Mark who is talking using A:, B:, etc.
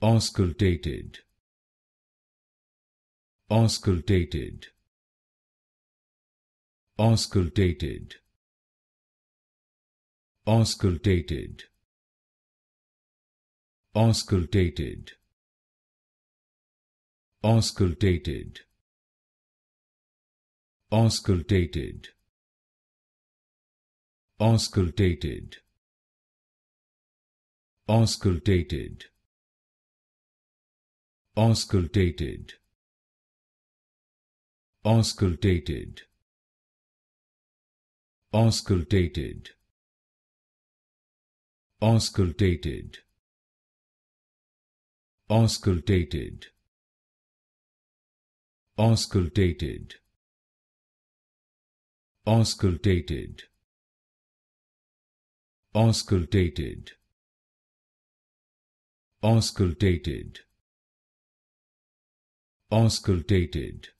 A: auscultated auscultated auscultated auscultated auscultated auscultated auscultated auscultated auscultated auscultated auscultated auscultated auscultated auscultated auscultated auscultated auscultated auscultated auscultated